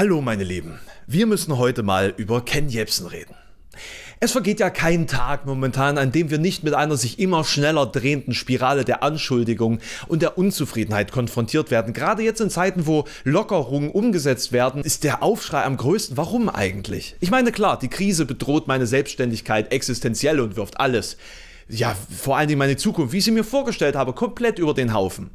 Hallo meine Lieben, wir müssen heute mal über Ken Jebsen reden. Es vergeht ja kein Tag momentan, an dem wir nicht mit einer sich immer schneller drehenden Spirale der Anschuldigung und der Unzufriedenheit konfrontiert werden. Gerade jetzt in Zeiten, wo Lockerungen umgesetzt werden, ist der Aufschrei am größten. Warum eigentlich? Ich meine klar, die Krise bedroht meine Selbstständigkeit existenziell und wirft alles, ja vor allen Dingen meine Zukunft, wie ich sie mir vorgestellt habe, komplett über den Haufen.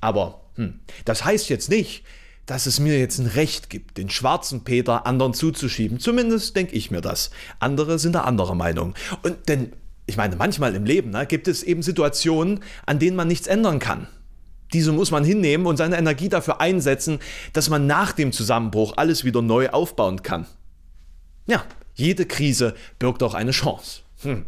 Aber hm, das heißt jetzt nicht, dass es mir jetzt ein Recht gibt, den schwarzen Peter anderen zuzuschieben. Zumindest denke ich mir das. Andere sind da anderer Meinung. Und denn, ich meine, manchmal im Leben ne, gibt es eben Situationen, an denen man nichts ändern kann. Diese muss man hinnehmen und seine Energie dafür einsetzen, dass man nach dem Zusammenbruch alles wieder neu aufbauen kann. Ja, jede Krise birgt auch eine Chance. Hm.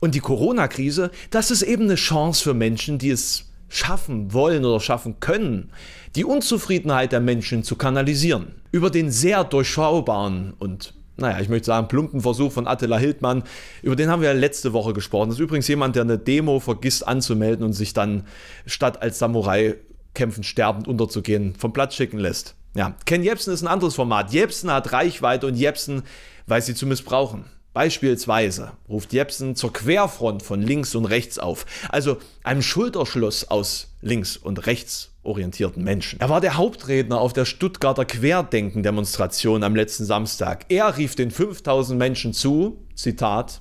Und die Corona-Krise, das ist eben eine Chance für Menschen, die es schaffen wollen oder schaffen können, die Unzufriedenheit der Menschen zu kanalisieren. Über den sehr durchschaubaren und naja, ich möchte sagen, plumpen Versuch von Attila Hildmann, über den haben wir letzte Woche gesprochen. Das ist übrigens jemand, der eine Demo vergisst anzumelden und sich dann statt als Samurai kämpfend sterbend unterzugehen, vom Platz schicken lässt. Ja, Ken Jebsen ist ein anderes Format. Jebsen hat Reichweite und Jebsen weiß sie zu missbrauchen. Beispielsweise ruft Jepsen zur Querfront von links und rechts auf, also einem Schulterschluss aus links und rechts orientierten Menschen. Er war der Hauptredner auf der Stuttgarter Querdenken-Demonstration am letzten Samstag. Er rief den 5000 Menschen zu, Zitat,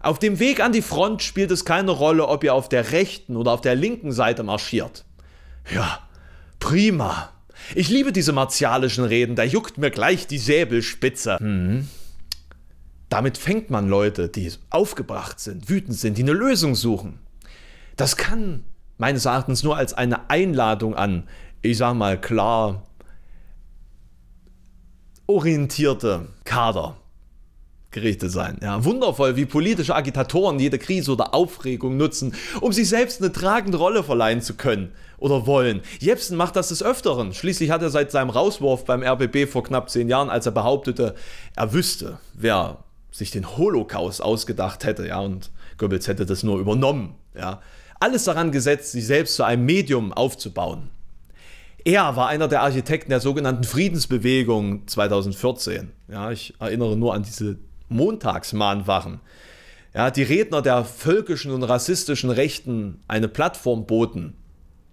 auf dem Weg an die Front spielt es keine Rolle, ob ihr auf der rechten oder auf der linken Seite marschiert. Ja, prima. Ich liebe diese martialischen Reden, da juckt mir gleich die Säbelspitze. Hm. Damit fängt man Leute, die aufgebracht sind, wütend sind, die eine Lösung suchen. Das kann meines Erachtens nur als eine Einladung an, ich sag mal klar, orientierte Kader gerichtet sein. Ja, wundervoll, wie politische Agitatoren jede Krise oder Aufregung nutzen, um sich selbst eine tragende Rolle verleihen zu können oder wollen. Jepsen macht das des Öfteren. Schließlich hat er seit seinem Rauswurf beim RBB vor knapp zehn Jahren, als er behauptete, er wüsste, wer sich den Holocaust ausgedacht hätte, ja, und Goebbels hätte das nur übernommen, ja. Alles daran gesetzt, sich selbst zu einem Medium aufzubauen. Er war einer der Architekten der sogenannten Friedensbewegung 2014. Ja, ich erinnere nur an diese Montagsmahnwachen. Ja, die Redner der völkischen und rassistischen Rechten eine Plattform boten,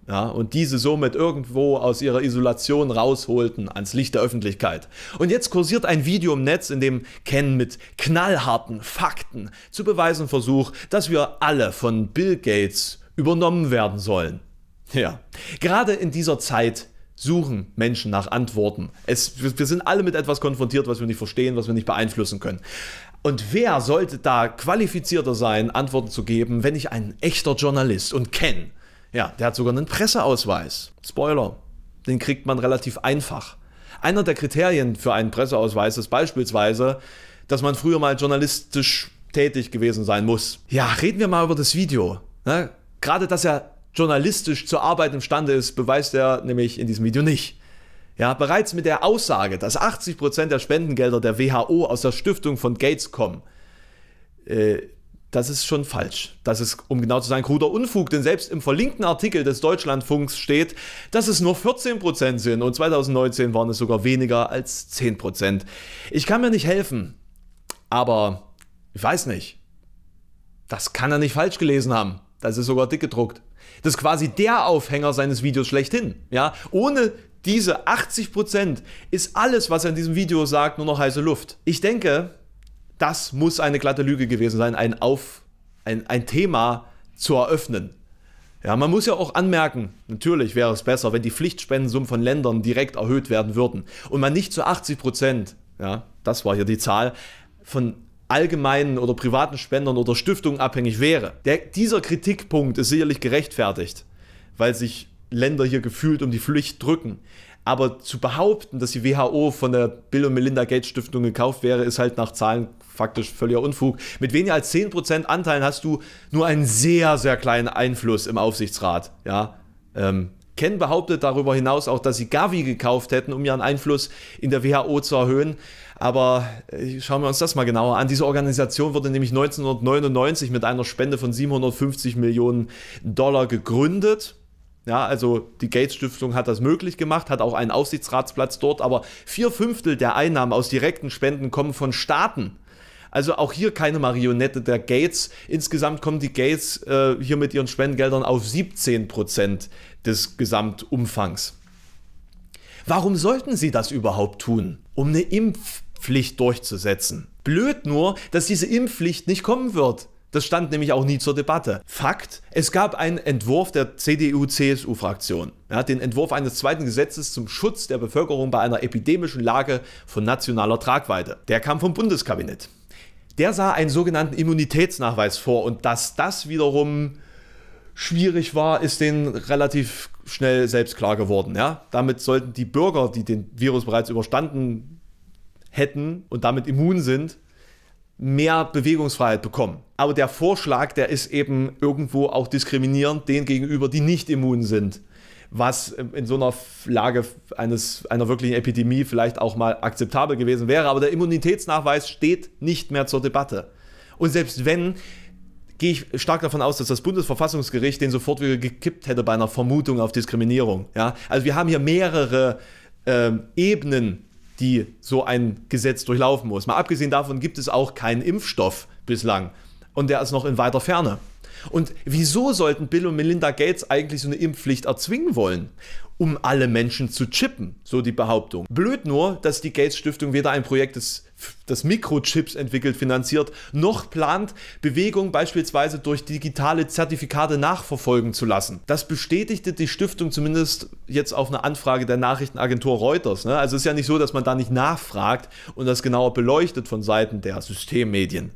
ja, und diese somit irgendwo aus ihrer Isolation rausholten ans Licht der Öffentlichkeit. Und jetzt kursiert ein Video im Netz, in dem Ken mit knallharten Fakten zu beweisen versucht, dass wir alle von Bill Gates übernommen werden sollen. Ja, gerade in dieser Zeit suchen Menschen nach Antworten. Es, wir sind alle mit etwas konfrontiert, was wir nicht verstehen, was wir nicht beeinflussen können. Und wer sollte da qualifizierter sein, Antworten zu geben, wenn ich ein echter Journalist und Ken? Ja, der hat sogar einen Presseausweis. Spoiler, den kriegt man relativ einfach. Einer der Kriterien für einen Presseausweis ist beispielsweise, dass man früher mal journalistisch tätig gewesen sein muss. Ja, reden wir mal über das Video. Ne? Gerade, dass er journalistisch zur Arbeit imstande ist, beweist er nämlich in diesem Video nicht. Ja, bereits mit der Aussage, dass 80% Prozent der Spendengelder der WHO aus der Stiftung von Gates kommen, äh, das ist schon falsch. Das ist, um genau zu sein, kruder Unfug, denn selbst im verlinkten Artikel des Deutschlandfunks steht, dass es nur 14% sind und 2019 waren es sogar weniger als 10%. Ich kann mir nicht helfen, aber ich weiß nicht. Das kann er nicht falsch gelesen haben. Das ist sogar dick gedruckt. Das ist quasi der Aufhänger seines Videos schlechthin. Ja? Ohne diese 80% ist alles, was er in diesem Video sagt, nur noch heiße Luft. Ich denke, das muss eine glatte Lüge gewesen sein, ein, Auf, ein, ein Thema zu eröffnen. Ja, man muss ja auch anmerken, natürlich wäre es besser, wenn die Pflichtspendensummen von Ländern direkt erhöht werden würden und man nicht zu 80 Prozent, ja, das war hier die Zahl, von allgemeinen oder privaten Spendern oder Stiftungen abhängig wäre. Der, dieser Kritikpunkt ist sicherlich gerechtfertigt, weil sich Länder hier gefühlt um die Pflicht drücken. Aber zu behaupten, dass die WHO von der Bill und Melinda Gates Stiftung gekauft wäre, ist halt nach Zahlen faktisch völliger Unfug. Mit weniger als 10% Anteilen hast du nur einen sehr, sehr kleinen Einfluss im Aufsichtsrat. Ja? Ähm, Ken behauptet darüber hinaus auch, dass sie Gavi gekauft hätten, um ihren Einfluss in der WHO zu erhöhen. Aber äh, schauen wir uns das mal genauer an. Diese Organisation wurde nämlich 1999 mit einer Spende von 750 Millionen Dollar gegründet. Ja, also die Gates Stiftung hat das möglich gemacht, hat auch einen Aufsichtsratsplatz dort, aber vier Fünftel der Einnahmen aus direkten Spenden kommen von Staaten. Also auch hier keine Marionette der Gates. Insgesamt kommen die Gates äh, hier mit ihren Spendengeldern auf 17 des Gesamtumfangs. Warum sollten sie das überhaupt tun? Um eine Impfpflicht durchzusetzen. Blöd nur, dass diese Impfpflicht nicht kommen wird. Das stand nämlich auch nie zur Debatte. Fakt, es gab einen Entwurf der CDU-CSU-Fraktion, ja, den Entwurf eines zweiten Gesetzes zum Schutz der Bevölkerung bei einer epidemischen Lage von nationaler Tragweite. Der kam vom Bundeskabinett der sah einen sogenannten Immunitätsnachweis vor und dass das wiederum schwierig war, ist denen relativ schnell selbst klar geworden. Ja? Damit sollten die Bürger, die den Virus bereits überstanden hätten und damit immun sind, mehr Bewegungsfreiheit bekommen. Aber der Vorschlag, der ist eben irgendwo auch diskriminierend denen gegenüber, die nicht immun sind was in so einer Lage eines, einer wirklichen Epidemie vielleicht auch mal akzeptabel gewesen wäre. Aber der Immunitätsnachweis steht nicht mehr zur Debatte. Und selbst wenn, gehe ich stark davon aus, dass das Bundesverfassungsgericht den sofort wieder gekippt hätte bei einer Vermutung auf Diskriminierung. Ja? Also wir haben hier mehrere ähm, Ebenen, die so ein Gesetz durchlaufen muss. Mal abgesehen davon gibt es auch keinen Impfstoff bislang. Und der ist noch in weiter Ferne. Und wieso sollten Bill und Melinda Gates eigentlich so eine Impfpflicht erzwingen wollen? um alle Menschen zu chippen, so die Behauptung. Blöd nur, dass die Gates Stiftung weder ein Projekt des das Mikrochips entwickelt, finanziert, noch plant, Bewegungen beispielsweise durch digitale Zertifikate nachverfolgen zu lassen. Das bestätigte die Stiftung zumindest jetzt auf eine Anfrage der Nachrichtenagentur Reuters. Ne? Also es ist ja nicht so, dass man da nicht nachfragt und das genauer beleuchtet von Seiten der Systemmedien.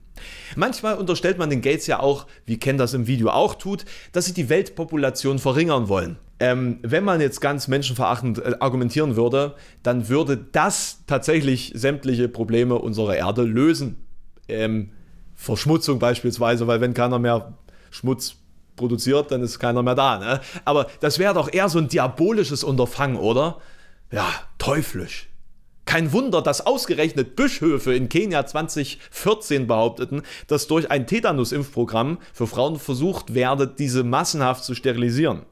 Manchmal unterstellt man den Gates ja auch, wie Ken das im Video auch tut, dass sie die Weltpopulation verringern wollen. Ähm, wenn man jetzt ganz menschenverachtend äh, argumentieren würde, dann würde das tatsächlich sämtliche Probleme unserer Erde lösen. Ähm, Verschmutzung beispielsweise, weil wenn keiner mehr Schmutz produziert, dann ist keiner mehr da. Ne? Aber das wäre doch eher so ein diabolisches Unterfangen, oder? Ja, teuflisch. Kein Wunder, dass ausgerechnet Bischöfe in Kenia 2014 behaupteten, dass durch ein Tetanus-Impfprogramm für Frauen versucht werde, diese massenhaft zu sterilisieren.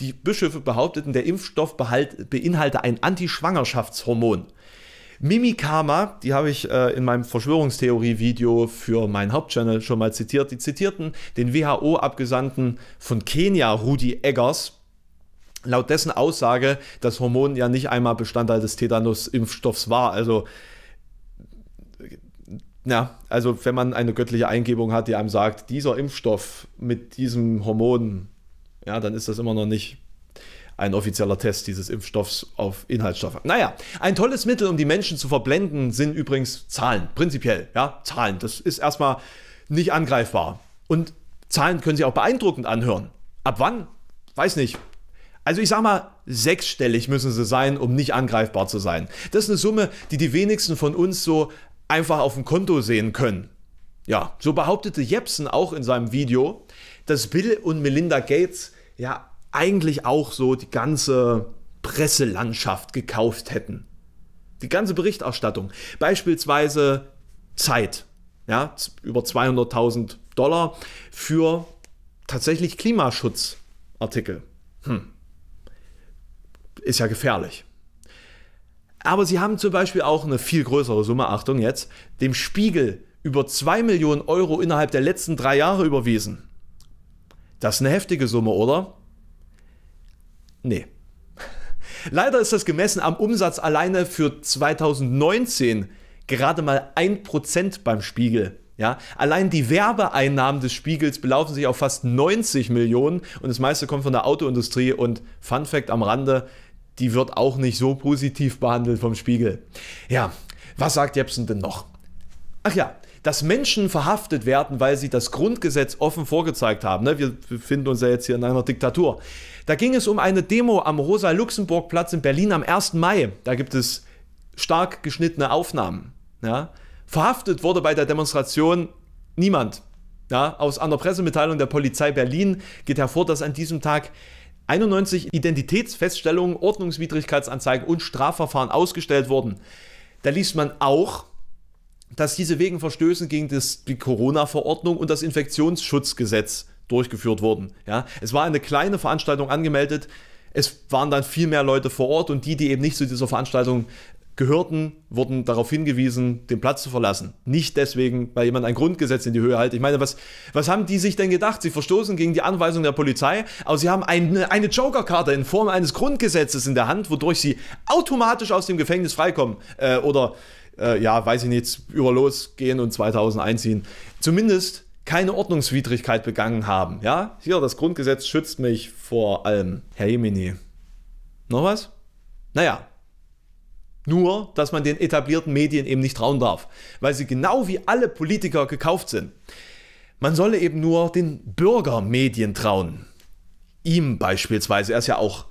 Die Bischöfe behaupteten, der Impfstoff behalt, beinhalte ein Antischwangerschaftshormon. Mimikama, die habe ich äh, in meinem Verschwörungstheorie-Video für meinen Hauptchannel schon mal zitiert. Die zitierten den WHO-Abgesandten von Kenia, Rudi Eggers, laut dessen Aussage dass Hormon ja nicht einmal Bestandteil des Tetanus-Impfstoffs war. Also, ja, also wenn man eine göttliche Eingebung hat, die einem sagt, dieser Impfstoff mit diesem Hormon ja, dann ist das immer noch nicht ein offizieller Test dieses Impfstoffs auf Inhaltsstoffe. Naja, ein tolles Mittel, um die Menschen zu verblenden, sind übrigens Zahlen. Prinzipiell, ja, Zahlen. Das ist erstmal nicht angreifbar. Und Zahlen können sich auch beeindruckend anhören. Ab wann? Weiß nicht. Also ich sag mal, sechsstellig müssen sie sein, um nicht angreifbar zu sein. Das ist eine Summe, die die wenigsten von uns so einfach auf dem Konto sehen können. Ja, so behauptete Jepsen auch in seinem Video, dass Bill und Melinda Gates ja eigentlich auch so die ganze Presselandschaft gekauft hätten. Die ganze Berichterstattung, beispielsweise Zeit, ja, über 200.000 Dollar für tatsächlich Klimaschutzartikel. Hm. Ist ja gefährlich. Aber sie haben zum Beispiel auch eine viel größere Summe, Achtung jetzt, dem Spiegel über 2 Millionen Euro innerhalb der letzten drei Jahre überwiesen. Das ist eine heftige Summe, oder? Nee. Leider ist das gemessen am Umsatz alleine für 2019 gerade mal 1% beim Spiegel. Ja, allein die Werbeeinnahmen des Spiegels belaufen sich auf fast 90 Millionen und das meiste kommt von der Autoindustrie und Fun Fact am Rande, die wird auch nicht so positiv behandelt vom Spiegel. Ja, was sagt Jepsen denn noch? Ach ja, dass Menschen verhaftet werden, weil sie das Grundgesetz offen vorgezeigt haben. Ne, wir befinden uns ja jetzt hier in einer Diktatur. Da ging es um eine Demo am Rosa-Luxemburg-Platz in Berlin am 1. Mai. Da gibt es stark geschnittene Aufnahmen. Ja? Verhaftet wurde bei der Demonstration niemand. Ja? Aus einer Pressemitteilung der Polizei Berlin geht hervor, dass an diesem Tag 91 Identitätsfeststellungen, Ordnungswidrigkeitsanzeigen und Strafverfahren ausgestellt wurden. Da liest man auch, dass diese wegen Verstößen gegen das, die Corona-Verordnung und das Infektionsschutzgesetz durchgeführt wurden. Ja, es war eine kleine Veranstaltung angemeldet. Es waren dann viel mehr Leute vor Ort und die, die eben nicht zu dieser Veranstaltung gehörten, wurden darauf hingewiesen, den Platz zu verlassen. Nicht deswegen, weil jemand ein Grundgesetz in die Höhe hält. Ich meine, was, was haben die sich denn gedacht? Sie verstoßen gegen die Anweisung der Polizei, aber sie haben eine, eine Jokerkarte in Form eines Grundgesetzes in der Hand, wodurch sie automatisch aus dem Gefängnis freikommen. Äh, oder äh, ja, weiß ich nicht, über losgehen und 2000 einziehen, zumindest keine Ordnungswidrigkeit begangen haben. Ja, hier, das Grundgesetz schützt mich vor allem. Herr Jemini, noch was? Naja, nur, dass man den etablierten Medien eben nicht trauen darf, weil sie genau wie alle Politiker gekauft sind. Man solle eben nur den Bürgermedien trauen. Ihm beispielsweise, er ist ja auch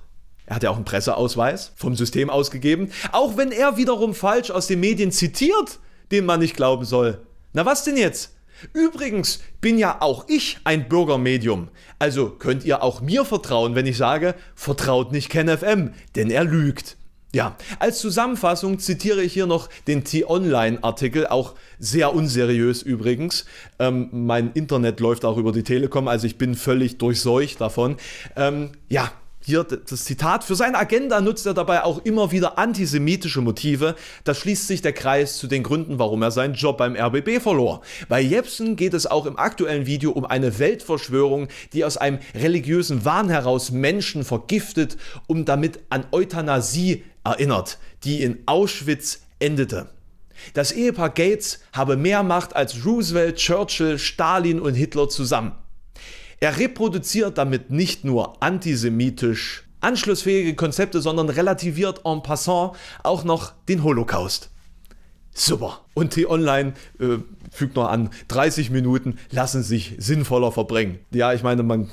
er hat ja auch einen Presseausweis vom System ausgegeben. Auch wenn er wiederum falsch aus den Medien zitiert, dem man nicht glauben soll. Na was denn jetzt? Übrigens bin ja auch ich ein Bürgermedium. Also könnt ihr auch mir vertrauen, wenn ich sage, vertraut nicht KenFM, denn er lügt. Ja, als Zusammenfassung zitiere ich hier noch den T-Online-Artikel, auch sehr unseriös übrigens. Ähm, mein Internet läuft auch über die Telekom, also ich bin völlig durchseucht davon. Ähm, ja, hier das Zitat, für seine Agenda nutzt er dabei auch immer wieder antisemitische Motive. Da schließt sich der Kreis zu den Gründen, warum er seinen Job beim RBB verlor. Bei Jepsen geht es auch im aktuellen Video um eine Weltverschwörung, die aus einem religiösen Wahn heraus Menschen vergiftet, und damit an Euthanasie erinnert, die in Auschwitz endete. Das Ehepaar Gates habe mehr Macht als Roosevelt, Churchill, Stalin und Hitler zusammen. Er reproduziert damit nicht nur antisemitisch anschlussfähige Konzepte, sondern relativiert en passant auch noch den Holocaust. Super. Und T-Online äh, fügt noch an, 30 Minuten lassen sich sinnvoller verbringen. Ja, ich meine, man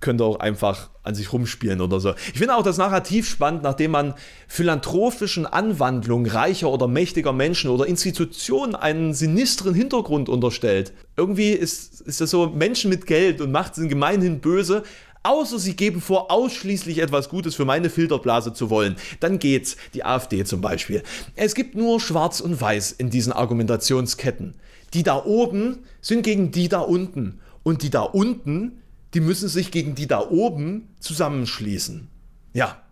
könnte auch einfach an sich rumspielen oder so. Ich finde auch das Narrativ spannend, nachdem man philanthropischen Anwandlungen reicher oder mächtiger Menschen oder Institutionen einen sinistren Hintergrund unterstellt. Irgendwie ist, ist das so, Menschen mit Geld und Macht sind gemeinhin böse, außer sie geben vor, ausschließlich etwas Gutes für meine Filterblase zu wollen. Dann geht's, die AfD zum Beispiel. Es gibt nur Schwarz und Weiß in diesen Argumentationsketten. Die da oben sind gegen die da unten. Und die da unten die müssen sich gegen die da oben zusammenschließen. Ja,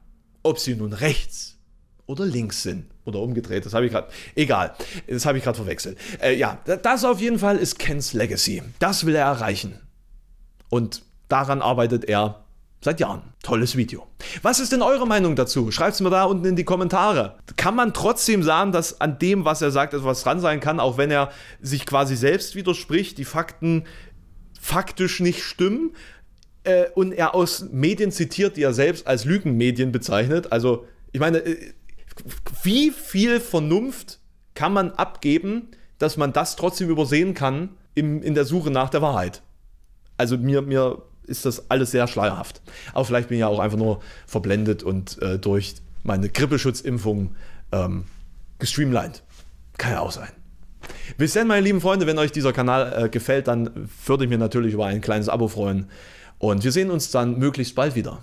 ob sie nun rechts oder links sind oder umgedreht, das habe ich gerade, egal, das habe ich gerade verwechselt. Äh, ja, das auf jeden Fall ist Kens Legacy. Das will er erreichen. Und daran arbeitet er seit Jahren. Tolles Video. Was ist denn eure Meinung dazu? Schreibt es mir da unten in die Kommentare. Kann man trotzdem sagen, dass an dem, was er sagt, etwas dran sein kann, auch wenn er sich quasi selbst widerspricht, die Fakten faktisch nicht stimmen äh, und er aus Medien zitiert, die er selbst als Lügenmedien bezeichnet. Also, ich meine, äh, wie viel Vernunft kann man abgeben, dass man das trotzdem übersehen kann im, in der Suche nach der Wahrheit? Also, mir, mir ist das alles sehr schleierhaft. Aber vielleicht bin ich ja auch einfach nur verblendet und äh, durch meine Grippeschutzimpfung ähm, gestreamlined. Kann ja auch sein. Bis dann, meine lieben Freunde, wenn euch dieser Kanal äh, gefällt, dann würde ich mir natürlich über ein kleines Abo freuen. Und wir sehen uns dann möglichst bald wieder.